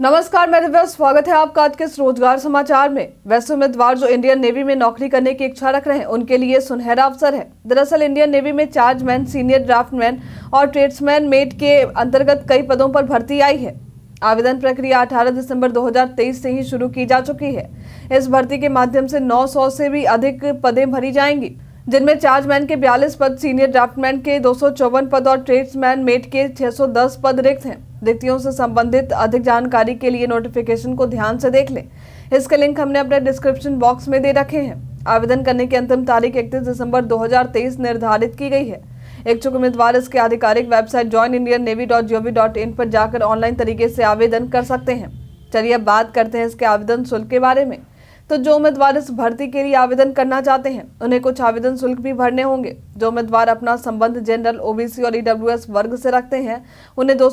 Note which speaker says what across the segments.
Speaker 1: नमस्कार मैं दिव्या स्वागत है आपका आज के रोजगार समाचार में वैसे उम्मीदवार जो इंडियन नेवी में नौकरी करने की इच्छा रख रहे हैं उनके लिए सुनहरा अवसर है दरअसल इंडियन नेवी में चार्जमैन सीनियर ड्राफ्टमैन और ट्रेड्समैन मेट के अंतर्गत कई पदों पर भर्ती आई है आवेदन प्रक्रिया 18 दिसंबर 2023 से ही शुरू की जा चुकी है इस भर्ती के माध्यम से 900 से भी अधिक पदे भरी जाएंगी जिनमें चार्जमैन के बयालीस पद सीनियर ड्राफ्टमैन के दो पद और ट्रेड्समैन मेट के 610 पद रिक्त हैं रिक्तियों से संबंधित अधिक जानकारी के लिए नोटिफिकेशन को ध्यान से देख लें इसके लिंक हमने अपने डिस्क्रिप्शन बॉक्स में दे रखे हैं आवेदन करने की अंतिम तारीख इकतीस दिसंबर 2023 निर्धारित की गई है इच्छुक उम्मीदवार इसके आधिकारिक वेबसाइट ज्वाइन पर जाकर ऑनलाइन तरीके से आवेदन कर सकते हैं चलिए अब बात करते हैं इसके आवेदन शुल्क के बारे में तो जो उम्मीदवार इस भर्ती के लिए आवेदन करना चाहते हैं उन्हें कुछ आवेदन शुल्क भी भरने होंगे जो उम्मीदवार अपना संबंध जनरल ओबीसी और ईडब्ल्यू वर्ग से रखते हैं उन्हें दो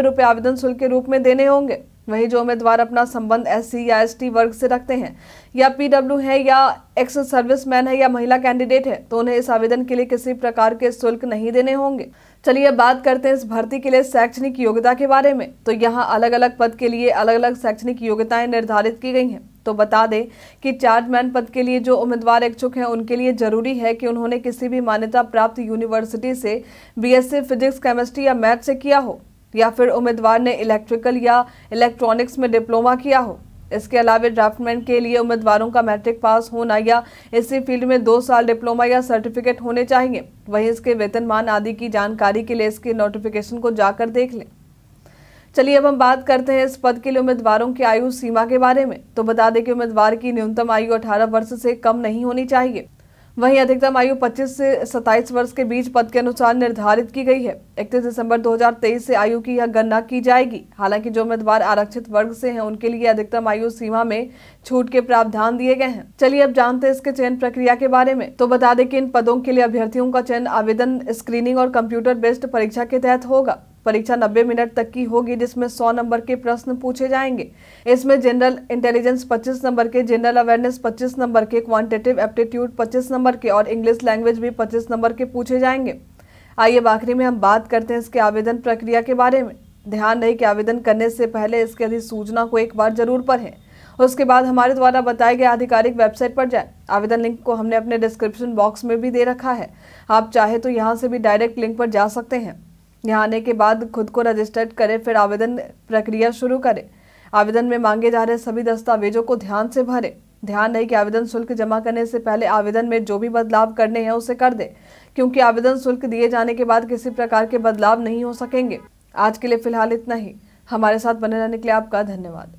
Speaker 1: रुपए आवेदन शुल्क के रूप में देने होंगे वहीं जो उम्मीदवार अपना संबंध एस या एस वर्ग से रखते हैं या पीडब्ल्यू है या एक्स सर्विसमैन है या महिला कैंडिडेट है तो उन्हें इस आवेदन के लिए किसी प्रकार के शुल्क नहीं देने होंगे चलिए बात करते हैं इस भर्ती के लिए शैक्षणिक योग्यता के बारे में तो यहाँ अलग अलग पद के लिए अलग अलग शैक्षणिक योग्यताएं निर्धारित की गई हैं तो बता दें कि चार्जमैन पद के लिए जो उम्मीदवार इच्छुक हैं उनके लिए जरूरी है कि उन्होंने किसी भी मान्यता प्राप्त यूनिवर्सिटी से बीएससी फिजिक्स केमिस्ट्री या मैथ से किया हो या फिर उम्मीदवार ने इलेक्ट्रिकल या इलेक्ट्रॉनिक्स में डिप्लोमा किया हो इसके अलावा ड्राफ्टमैन के लिए उम्मीदवारों का मैट्रिक पास होना या इसी फील्ड में दो साल डिप्लोमा या सर्टिफिकेट होने चाहिए वहीं इसके वेतनमान आदि की जानकारी के लिए इसके नोटिफिकेशन को जाकर देख लें चलिए अब हम बात करते हैं इस पद के लिए उम्मीदवारों की आयु सीमा के बारे में तो बता दें कि उम्मीदवार की न्यूनतम आयु 18 वर्ष से कम नहीं होनी चाहिए वहीं अधिकतम आयु 25 से 27 वर्ष के बीच पद के अनुसार निर्धारित की गई है 31 दिसंबर 2023 से आयु की यह गणना की जाएगी हालांकि जो उम्मीदवार आरक्षित वर्ग से हैं उनके लिए अधिकतम आयु सीमा में छूट के प्रावधान दिए गए हैं चलिए अब जानते हैं इसके चयन प्रक्रिया के बारे में तो बता दें कि इन पदों के लिए अभ्यर्थियों का चयन आवेदन स्क्रीनिंग और कंप्यूटर बेस्ड परीक्षा के तहत होगा परीक्षा 90 मिनट तक की होगी जिसमें 100 नंबर के प्रश्न पूछे जाएंगे इसमें जनरल इंटेलिजेंस 25 नंबर के जनरल अवेयरनेस 25 नंबर के क्वांटिटिव एप्टीट्यूड 25 नंबर के और इंग्लिश लैंग्वेज भी 25 नंबर के पूछे जाएंगे आइए आखिरी में हम बात करते हैं इसके आवेदन प्रक्रिया के बारे में ध्यान रहे कि आवेदन करने से पहले इसके अधिसूचना को एक बार जरूर पढ़ें उसके बाद हमारे द्वारा बताए गए आधिकारिक वेबसाइट पर जाएं आवेदन लिंक को हमने अपने डिस्क्रिप्शन बॉक्स में भी दे रखा है आप चाहे तो यहां से भी डायरेक्ट लिंक पर जा सकते हैं यहाँ आने के बाद खुद को रजिस्टर्ड करें फिर आवेदन प्रक्रिया शुरू करें आवेदन में मांगे जा रहे सभी दस्तावेजों को ध्यान से भरें ध्यान रहे कि आवेदन शुल्क जमा करने से पहले आवेदन में जो भी बदलाव करने हैं उसे कर दें क्योंकि आवेदन शुल्क दिए जाने के बाद किसी प्रकार के बदलाव नहीं हो सकेंगे आज के लिए फिलहाल इतना ही हमारे साथ बने रहने के लिए आपका धन्यवाद